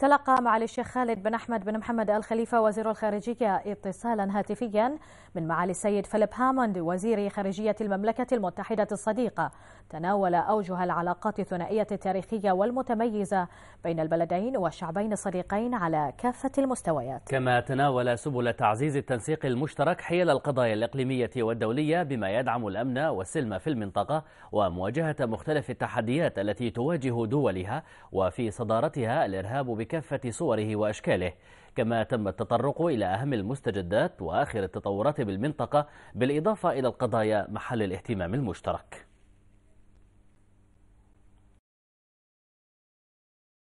تلقى معالي الشيخ خالد بن أحمد بن محمد الخليفة وزير الخارجية اتصالا هاتفيا من معالي السيد فيليب هاموند وزير خارجية المملكة المتحدة الصديقة تناول أوجه العلاقات الثنائية التاريخية والمتميزة بين البلدين والشعبين الصديقين على كافة المستويات كما تناول سبل تعزيز التنسيق المشترك حيال القضايا الإقليمية والدولية بما يدعم الأمن والسلم في المنطقة ومواجهة مختلف التحديات التي تواجه دولها وفي صدارتها الإرهاب بك بكافة صوره وأشكاله كما تم التطرق إلى أهم المستجدات وآخر التطورات بالمنطقة بالإضافة إلى القضايا محل الاهتمام المشترك